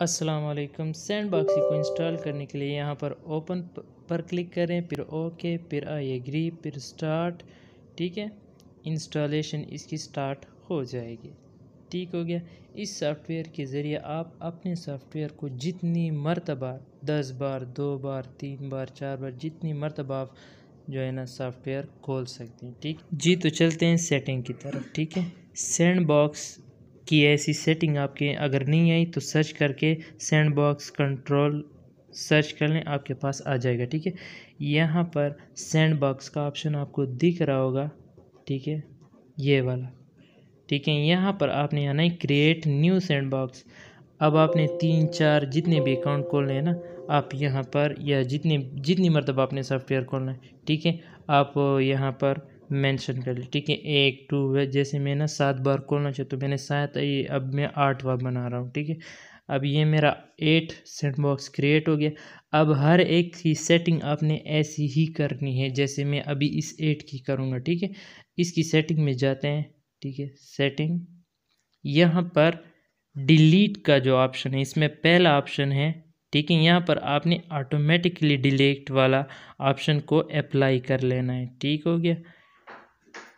वालेकुम sand box को install करने के लिए यहाँ पर ओपन पर क्लिक करें फिर ओके फिर आई एग्री फिर स्टार्ट ठीक है इंस्टॉलेशन इसकी स्टार्ट हो जाएगी ठीक हो गया इस सॉफ्टवेयर के ज़रिए आप अपने सॉफ्टवेयर को जितनी मरतबा दस बार दो बार तीन बार चार बार जितनी मरतबा आप जो है ना सॉफ्टवेयर खोल सकते हैं ठीक जी तो चलते हैं सेटिंग की तरफ ठीक है सैंड बॉक्स कि ऐसी सेटिंग आपके अगर नहीं आई तो सर्च करके सैंड बॉक्स कंट्रोल सर्च कर लें आपके पास आ जाएगा ठीक है यहाँ पर सेंड बॉक्स का ऑप्शन आपको दिख रहा होगा ठीक है ये वाला ठीक है यहाँ पर आपने आना है क्रिएट न्यू सैंड बॉक्स अब आपने तीन चार जितने भी अकाउंट खोलने हैं ना आप यहाँ पर या जितने जितनी मरतब आपने सॉफ्टवेयर खोलना है ठीक है आप यहाँ पर मेंशन कर ली ठीक है एक टू है जैसे मैं ना सात बार खोलना चाहिए तो मैंने सात ये अब मैं आठ बार बना रहा हूँ ठीक है अब ये मेरा एट सेट बॉक्स क्रिएट हो गया अब हर एक की सेटिंग आपने ऐसी ही करनी है जैसे मैं अभी इस एट की करूँगा ठीक है इसकी सेटिंग में जाते हैं ठीक है सेटिंग यहाँ पर डिलीट का जो ऑप्शन है इसमें पहला ऑप्शन है ठीक है यहाँ पर आपने ऑटोमेटिकली डिलीट वाला ऑप्शन को अप्लाई कर लेना है ठीक हो गया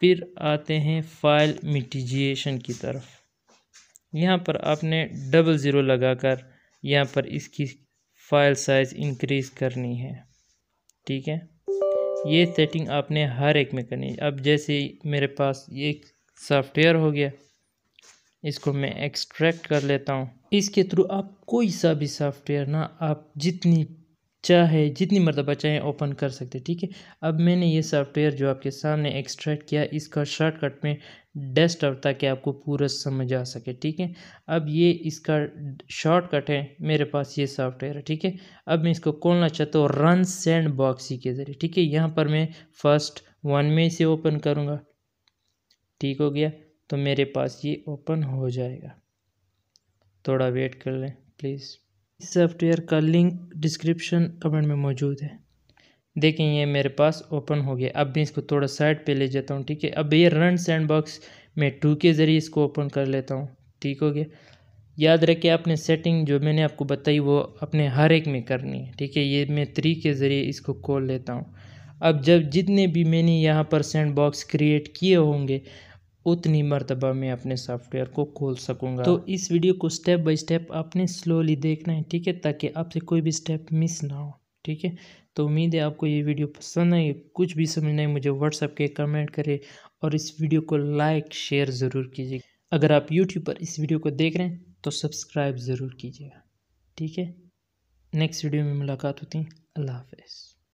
फिर आते हैं फाइल मिटिजिएशन की तरफ यहाँ पर आपने डबल ज़ीरो लगाकर यहाँ पर इसकी फाइल साइज़ इंक्रीज करनी है ठीक है ये सेटिंग आपने हर एक में करनी है अब जैसे मेरे पास ये सॉफ्टवेयर हो गया इसको मैं एक्सट्रैक्ट कर लेता हूँ इसके थ्रू आप कोई सा भी सॉफ्टवेयर ना आप जितनी चाहे जितनी मरतबा चाहे ओपन कर सकते ठीक है अब मैंने ये सॉफ्टवेयर जो आपके सामने एक्सट्रैक्ट किया इसका शॉर्टकट में डेस्कटॉप ताकि आपको पूरा समझ आ सके ठीक है अब ये इसका शॉर्टकट है मेरे पास ये सॉफ्टवेयर है ठीक है अब मैं इसको खोलना चाहता हूँ रन सेंड बॉक्सी के ज़रिए ठीक है यहाँ पर मैं फर्स्ट वन में इसे ओपन करूँगा ठीक हो गया तो मेरे पास ये ओपन हो जाएगा थोड़ा वेट कर लें प्लीज़ इस सॉफ्टवेयर का लिंक डिस्क्रिप्शन कमेंट में मौजूद है देखें ये मेरे पास ओपन हो गया अब मैं इसको थोड़ा साइड पे ले जाता हूँ ठीक है अब ये रन सैंड बॉक्स में टू के ज़रिए इसको ओपन कर लेता हूँ ठीक हो गया याद रखे आपने सेटिंग जो मैंने आपको बताई वो अपने हर एक में करनी है ठीक है ये मैं थ्री के ज़रिए इसको खोल लेता हूँ अब जब जितने भी मैंने यहाँ पर सैंड बॉक्स क्रिएट किए होंगे उतनी मरतबा मैं अपने सॉफ्टवेयर को खोल सकूंगा तो इस वीडियो को स्टेप बाय स्टेप आपने स्लोली देखना है ठीक है ताकि आपसे कोई भी स्टेप मिस ना हो ठीक है तो उम्मीद है आपको ये वीडियो पसंद आई कुछ भी समझना है मुझे व्हाट्सअप के कमेंट करें और इस वीडियो को लाइक शेयर ज़रूर कीजिए अगर आप यूट्यूब पर इस वीडियो को देख रहे हैं तो सब्सक्राइब ज़रूर कीजिएगा ठीक है नेक्स्ट वीडियो में मुलाकात होती है अल्लाह हाफिज़